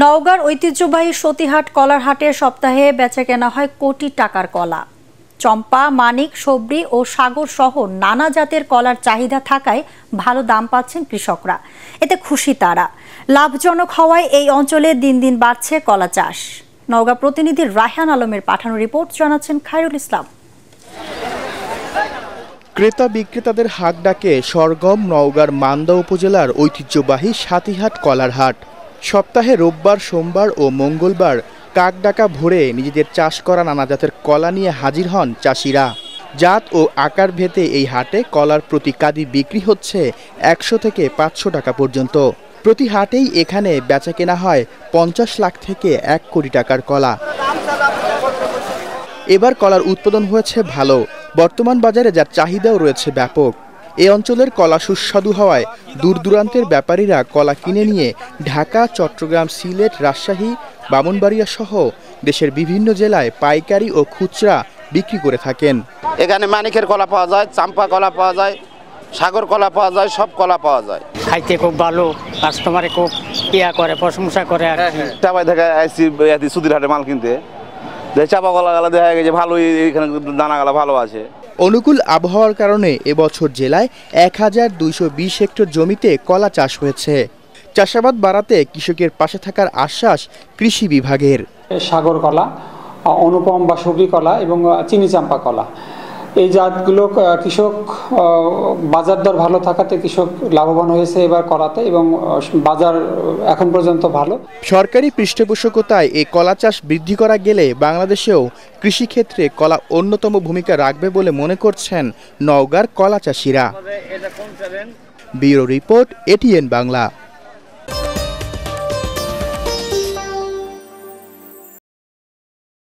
নওগাঁর ঐতিহ্যবাহী সতীহাট কলার হাটে সপ্তাহে বেচা কেনা হয় কোটি টাকার কলা চম্পা মানিক সবরি ও সাগর সহ নানা জাতের কলার চাহিদা থাকায় ভালো দাম পাচ্ছেন কৃষকরা এতে খুশি তারা লাভজনক হওয়ায় এই অঞ্চলে দিন দিন বাড়ছে কলা চাষ নওগাঁ প্রতিনিধি রাহান আলমের পাঠানো রিপোর্ট জানাচ্ছেন খায়রুল ইসলাম ক্রেতা বিক্রেতাদের হাক ডাকে সরগম নওগাঁর মান্দা উপজেলার ঐতিহ্যবাহী সাতিহাট কলার হাট সপ্তাহে রোববার সোমবার ও মঙ্গলবার কাক ডাকা ভোরে নিজেদের চাষ করা নানা জাতের কলা নিয়ে হাজির হন চাষিরা জাত ও আকার ভেদে এই হাটে কলার প্রতি কাদি বিক্রি হচ্ছে একশো থেকে পাঁচশো টাকা পর্যন্ত প্রতি হাটেই এখানে বেচা কেনা হয় পঞ্চাশ লাখ থেকে এক কোটি টাকার কলা এবার কলার উৎপাদন হয়েছে ভালো বর্তমান বাজারে যার চাহিদাও রয়েছে ব্যাপক এ অঞ্চলের কলা সুস্বাদু হওয়ায় দূর দূরান্তের ব্যাপারীরা কলা কিনে নিয়ে ঢাকা চট্টগ্রাম সিলেট রাজশাহী বামনবাড়িয়া সহ দেশের বিভিন্ন জেলায় পাইকারি ও খুচরা বিক্রি করে থাকেন এখানে মানিকের কলা পাওয়া যায় চাম্পা কলা পাওয়া যায় সাগর কলা পাওয়া যায় সব কলা পাওয়া যায় খাইতে খুব ভালো কাস্টমারে খুব ইয়া করে প্রশংসা করে আর চাপাই থেকে সুদির হাটে মাল কিনতে চাপা কলা গালা দেখা গেছে ভালোই এখানে দানা গালা ভালো আছে অনুকূল আবহাওয়ার কারণে এবছর জেলায় এক হাজার দুইশো বিশ হেক্টর জমিতে কলা চাষ হয়েছে চাষাবাদ বাড়াতে কৃষকের পাশে থাকার আশ্বাস কৃষি বিভাগের সাগর কলা অনুপম বা সবরি কলা এবং চিনি চাম্পা কলা এই জাতগুলো কৃষক বাজার দর ভালো থাকাতে কৃষক লাভবান হয়েছে এবার করাতে এবং বাজার এখন পর্যন্ত ভালো সরকারি পৃষ্ঠপোষকতায় এই কলা চাষ বৃদ্ধি করা গেলে বাংলাদেশেও কৃষিক্ষেত্রে কলা অন্যতম ভূমিকা রাখবে বলে মনে করছেন নওগাঁর কলা চাষিরা ব্যুরো রিপোর্ট এটিএন বাংলা